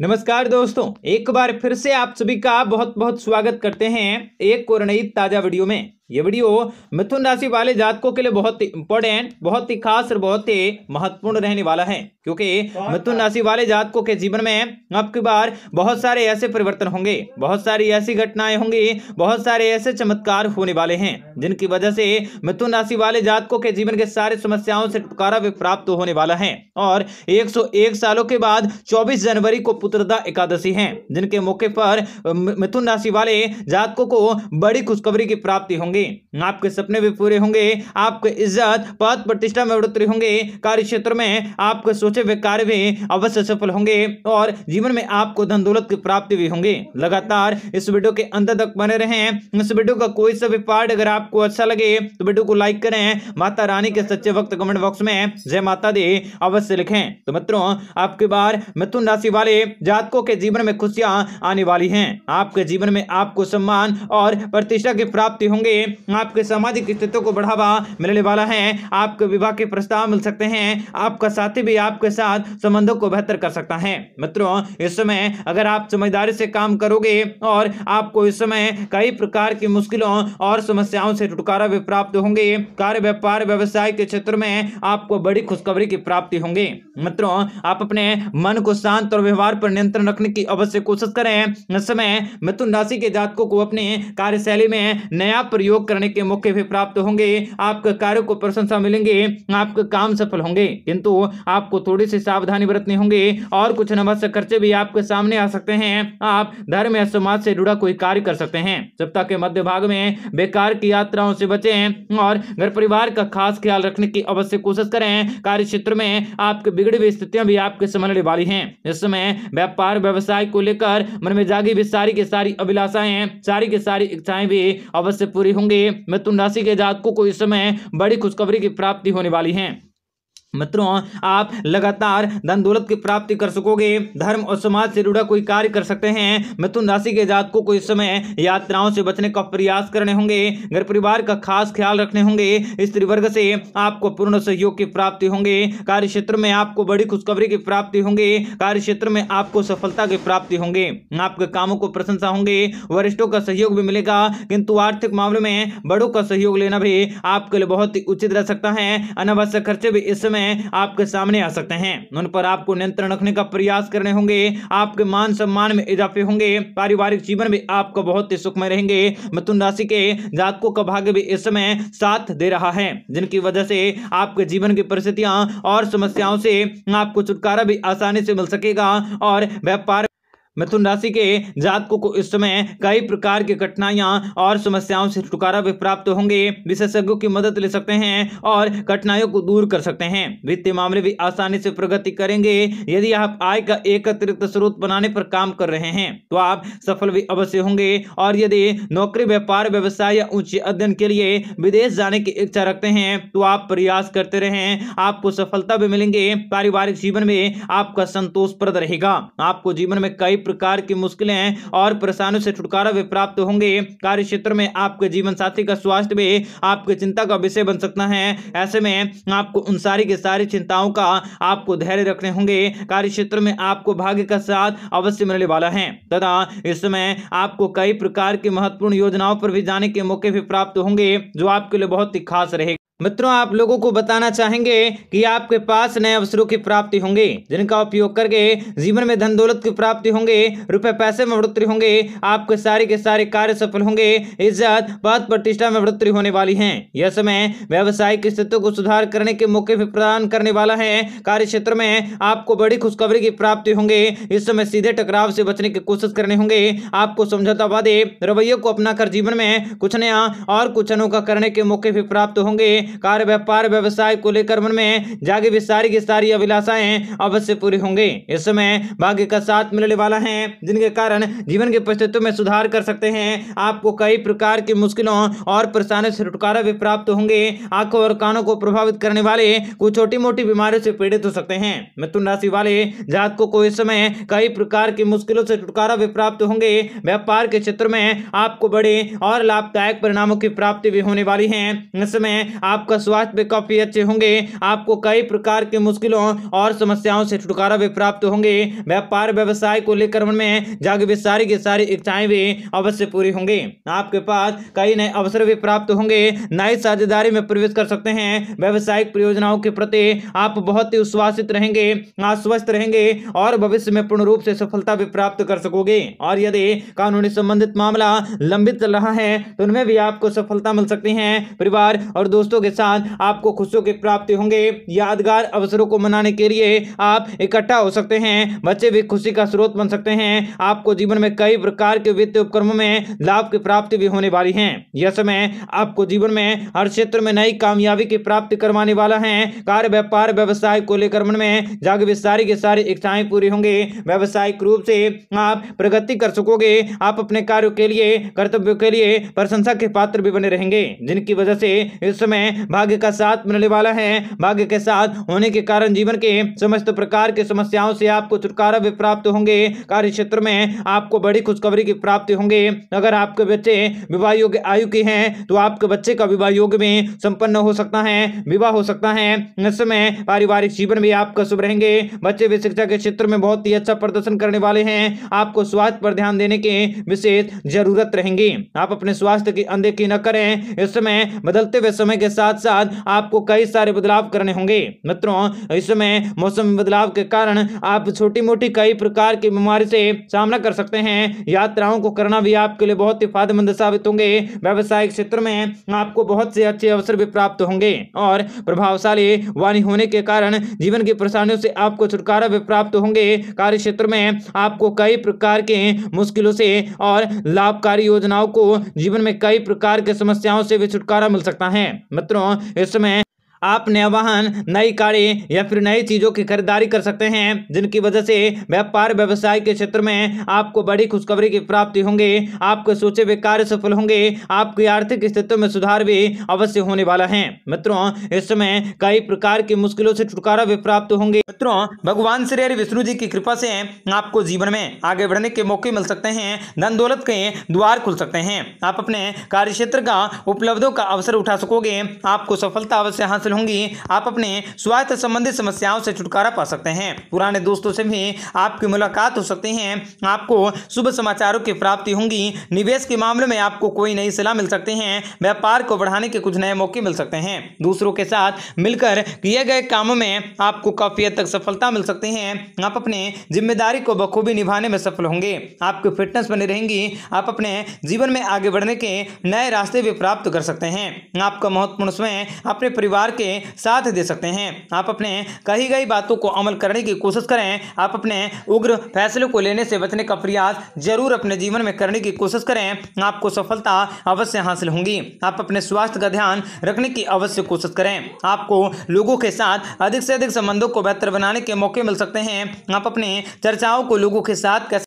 नमस्कार दोस्तों एक बार फिर से आप सभी का बहुत बहुत स्वागत करते हैं एक और नई ताज़ा वीडियो में ये वीडियो मिथुन राशि वाले जातकों के लिए बहुत इंपॉर्टेंट बहुत ही खास और बहुत ही महत्वपूर्ण रहने वाला है क्योंकि मिथुन राशि वाले जातकों के जीवन में आपकी बार बहुत सारे ऐसे परिवर्तन होंगे बहुत सारी ऐसी घटनाएं होंगी बहुत सारे ऐसे चमत्कार होने वाले हैं जिनकी वजह से मिथुन राशि वाले जातकों के जीवन के सारे समस्याओं से छुटकारा भी प्राप्त होने वाला है और एक सालों के बाद चौबीस जनवरी को पुत्रदा एकादशी है जिनके मौके पर मिथुन राशि वाले जातकों को बड़ी खुशखबरी की प्राप्ति होंगी होंगे आपके सपने भी पूरे होंगे आपके इज्जत पद प्रतिष्ठा में बढ़ोतरी होंगे कार्य क्षेत्र में आपके सोचे हुए कार्य भी अवश्य सफल होंगे और जीवन में आपको धन दौलत की प्राप्ति भी होंगे लगातार इस वीडियो के अंत तक बने रहे इस वीडियो का कोई सा भी पार्ट अगर आपको अच्छा लगे तो वीडियो को लाइक करें माता रानी के सच्चे वक्त कमेंट बॉक्स में जय माता दी अवश्य लिखें तो मित्रों आपके बार मिथुन राशि वाले जातकों के जीवन में खुशियां आने वाली हैं आपके जीवन में आपको सम्मान और प्रतिष्ठा की प्राप्ति होंगे आपके सामाजिक स्थितियों को बढ़ावा मिलने वाला है आपके विवाह के प्रस्ताव मिल सकते हैं आपका साथी भी आपके साथ संबंधों को बेहतर कर सकता है मित्रों इस समय अगर आप समझदारी से काम करोगे और आपको इस समय कई प्रकार की मुश्किलों और समस्याओं से छुटकारा भी प्राप्त होंगे कार्य व्यापार व्यवसाय के क्षेत्र में आपको बड़ी खुशखबरी की प्राप्ति होंगी मित्रों आप अपने मन को शांत और व्यवहार पर नियंत्रण रखने की अवश्य कोशिश करें इस समय मिथुन राशि के जातकों को अपने कार्यशैली में नया प्रयोग सहयोग करने के मौके भी प्राप्त होंगे आपके कार्य को प्रशंसा मिलेंगे आपके काम सफल होंगे किंतु आपको थोड़ी सी सावधानी बरतनी होंगे और कुछ नमस्त खर्चे भी आपके सामने आ सकते हैं आप धर्म या समाज से जुड़ा कोई कार्य कर सकते हैं सप्ताह के मध्य भाग में बेकार की यात्राओं से बचे और घर परिवार का खास ख्याल रखने की अवश्य कोशिश करें कार्य क्षेत्र में आपकी बिगड़ी हुई स्थितियां भी आपके समझने वाली है इस समय व्यापार व्यवसाय को लेकर मन में जागी भी सारी की सारी अभिलाषाएं सारी की सारी इच्छाएं भी अवश्य पूरी होंगी होंगे मिथुन राशि के जातकों को इस समय बड़ी खुशखबरी की प्राप्ति होने वाली है मित्रों आप लगातार धन दौलत की प्राप्ति कर सकोगे धर्म और समाज से जुड़ा कोई कार्य कर सकते हैं मिथुन राशि के जातकों को इस समय यात्राओं से बचने का प्रयास करने होंगे घर परिवार का खास ख्याल रखने होंगे स्त्री वर्ग से आपको पूर्ण सहयोग की प्राप्ति होंगे कार्य क्षेत्र में आपको बड़ी खुशखबरी की प्राप्ति होंगे कार्य क्षेत्र में आपको सफलता की प्राप्ति होंगे आपके कामों को प्रशंसा होंगे वरिष्ठों का सहयोग भी मिलेगा किंतु आर्थिक मामले में बड़ों का सहयोग लेना भी आपके लिए बहुत ही उचित रह सकता है अनावश्यक खर्चे भी इस समय समय आपके सामने आ सकते हैं उन पर आपको नियंत्रण रखने का प्रयास करने होंगे आपके मान सम्मान में इजाफे होंगे पारिवारिक जीवन भी आपका बहुत ही सुखमय रहेंगे मिथुन राशि के जातकों का भाग्य भी इस समय साथ दे रहा है जिनकी वजह से आपके जीवन की परिस्थितियां और समस्याओं से आपको छुटकारा भी आसानी से मिल सकेगा और व्यापार मिथुन राशि के जातकों को इस समय कई प्रकार की कठिनाइयां और समस्याओं से छुटकारा भी प्राप्त होंगे विशेषज्ञों की मदद ले सकते हैं और कठिनाइयों को दूर कर सकते हैं वित्तीय मामले भी आसानी से प्रगति करेंगे यदि आप आय का एकत्रित स्रोत बनाने पर काम कर रहे हैं तो आप सफल भी अवश्य होंगे और यदि नौकरी व्यापार व्यवसाय या उच्च अध्ययन के लिए विदेश जाने की इच्छा रखते हैं तो आप प्रयास करते रहे आपको सफलता भी मिलेंगे पारिवारिक जीवन में आपका संतोष प्रद रहेगा आपको जीवन में कई प्रकार की मुश्किलें और परेशानियों से छुटकारा भी प्राप्त होंगे कार्य क्षेत्र में आपके जीवन साथी का स्वास्थ्य भी आपकी चिंता का विषय बन सकता है ऐसे में आपको उन सारी की सारी चिंताओं का आपको धैर्य रखने होंगे कार्य क्षेत्र में आपको भाग्य का साथ अवश्य मिलने वाला है तथा इस समय आपको कई प्रकार की महत्वपूर्ण योजनाओं पर भी जाने के मौके भी प्राप्त होंगे जो आपके लिए बहुत ही खास रहेगा मित्रों आप लोगों को बताना चाहेंगे कि आपके पास नए अवसरों की प्राप्ति होंगे जिनका उपयोग करके जीवन में धन दौलत की प्राप्ति होंगे रुपए पैसे में बढ़ोतरी होंगे आपके सारे के सारे कार्य सफल होंगे इज्जत पद प्रतिष्ठा में बढ़ोतरी होने वाली है यह समय व्यवसायिक स्थिति को सुधार करने के मौके भी प्रदान करने वाला है कार्य क्षेत्र में आपको बड़ी खुशखबरी की प्राप्ति होंगे इस समय सीधे टकराव से बचने की कोशिश करने होंगे आपको समझौतावादी रवैये को अपना जीवन में कुछ नया और कुछ अनोखा करने के मौके भी प्राप्त होंगे कार्य व्यापार व्यवसाय को लेकर मन में जागे भी सारी की सारी अभिलाषाएं अवश्य पूरी होंगे इस समय भाग्य का साथ मिलने वाला है जिनके कारण जीवन के परिस्थितियों में सुधार कर सकते हैं आपको कई प्रकार की मुश्किलों और परेशानियों से छुटकारा भी प्राप्त होंगे आंखों और कानों को प्रभावित करने वाले कुछ छोटी मोटी बीमारियों से पीड़ित हो सकते हैं मिथुन राशि वाले जातकों को इस समय कई प्रकार की मुश्किलों से छुटकारा भी प्राप्त होंगे व्यापार के क्षेत्र में आपको बड़े और लाभदायक परिणामों की प्राप्ति भी होने वाली है इस समय आप आपका स्वास्थ्य भी काफ़ी अच्छे होंगे आपको कई प्रकार की मुश्किलों और समस्याओं से छुटकारा भी प्राप्त होंगे व्यापार व्यवसाय को लेकर में भी सारी की सारी इच्छाएं भी अवश्य पूरी होंगी आपके पास कई नए अवसर भी प्राप्त होंगे नई साझेदारी में प्रवेश कर सकते हैं व्यावसायिक परियोजनाओं के प्रति आप बहुत ही उश्वासित रहेंगे आश्वस्त रहेंगे और भविष्य में पूर्ण रूप से सफलता भी प्राप्त कर सकोगे और यदि कानूनी संबंधित मामला लंबित चल रहा है तो उनमें भी आपको सफलता मिल सकती है परिवार और दोस्तों के के साथ आपको खुशियों के प्राप्ति होंगे यादगार अवसरों को मनाने के लिए आप इकट्ठा हो सकते हैं बच्चे भी खुशी का स्रोत बन सकते हैं आपको जीवन में कई प्रकार के वित्तीय उपक्रमों में लाभ की प्राप्ति भी होने वाली है यह समय आपको जीवन में हर क्षेत्र में नई कामयाबी की प्राप्ति करवाने वाला है कार्य व्यापार व्यवसाय को लेकर मन में जाग सारी की सारी इच्छाएं पूरी होंगे व्यावसायिक रूप से आप प्रगति कर सकोगे आप अपने कार्यों के लिए कर्तव्यों के लिए प्रशंसा के पात्र भी बने रहेंगे जिनकी वजह से इस समय भाग्य का साथ मिलने वाला है भाग्य के साथ होने के कारण जीवन के समस्त प्रकार की समस्याओं से आपको छुटकारा भी प्राप्त होंगे कार्य क्षेत्र में आपको बड़ी खुशखबरी की प्राप्ति होंगे अगर आपके बच्चे विवाह योग्य आयु के हैं तो आपके बच्चे का विवाह योग्य में संपन्न हो सकता है विवाह हो सकता है इस समय पारिवारिक जीवन भी आपका शुभ रहेंगे बच्चे भी शिक्षा के क्षेत्र में बहुत ही अच्छा प्रदर्शन करने वाले हैं आपको स्वास्थ्य पर ध्यान देने की विशेष जरूरत रहेंगी आप अपने स्वास्थ्य की अनदेखी न करें इस समय बदलते हुए समय के साथ साथ साथ आपको कई सारे बदलाव करने होंगे मित्रों इसमें मौसम में बदलाव के कारण आप छोटी मोटी कई प्रकार की बीमारी से सामना कर सकते हैं यात्राओं को करना भी आपके लिए बहुत ही फायदेमंद साबित होंगे व्यावसायिक क्षेत्र में आपको बहुत से अच्छे अवसर भी प्राप्त होंगे और प्रभावशाली वाणी होने के कारण जीवन की परेशानियों से आपको छुटकारा भी प्राप्त होंगे कार्य क्षेत्र में आपको कई प्रकार के मुश्किलों से और लाभकारी योजनाओं को जीवन में कई प्रकार के समस्याओं से भी छुटकारा मिल सकता है मित्रों मित्रों इसमें आप नया वाहन नई कार्य या फिर नई चीज़ों की खरीदारी कर सकते हैं जिनकी वजह से व्यापार व्यवसाय के क्षेत्र में आपको बड़ी खुशखबरी की प्राप्ति होंगे आपके सोचे हुए कार्य सफल होंगे आपकी आर्थिक स्थिति में सुधार भी अवश्य होने वाला है मित्रों इस समय कई प्रकार की मुश्किलों से छुटकारा भी प्राप्त होंगे मित्रों भगवान श्री हरि विष्णु जी की कृपा से आपको जीवन में आगे बढ़ने के मौके मिल सकते हैं धन दौलत के द्वार खुल सकते हैं आप अपने कार्य क्षेत्र का उपलब्धों का अवसर उठा सकोगे आपको सफलता अवश्य हासिल हासिल होंगी आप अपने स्वास्थ्य संबंधित समस्याओं से छुटकारा पा सकते हैं पुराने दोस्तों से भी आपकी मुलाकात हो सकती है आपको शुभ समाचारों की प्राप्ति होंगी निवेश के मामले में आपको कोई नई सलाह मिल सकती है व्यापार को बढ़ाने के कुछ नए मौके मिल सकते हैं दूसरों के साथ मिलकर किए गए कामों में आपको काफी हद तक सफलता मिल सकती है आप अपने जिम्मेदारी को बखूबी निभाने में सफल होंगे आपकी फिटनेस बनी रहेंगी आप अपने जीवन में आगे बढ़ने के नए रास्ते भी प्राप्त कर सकते हैं आपका महत्वपूर्ण स्वयं अपने परिवार के साथ दे सकते हैं आप अपने कही गई बातों को अमल करने की कोशिश करें आप अपने उग्र फैसलों को लेने से बचने का प्रयास जरूर अपने जीवन में करने की कोशिश करें आपको सफलता अवश्य हासिल होंगी आप अपने स्वास्थ्य का ध्यान रखने की अवश्य कोशिश करें आपको लोगों के साथ अधिक से अधिक संबंधों को बेहतर बनाने के मौके मिल सकते हैं आप अपने चर्चाओं को लोगों के साथ कैसे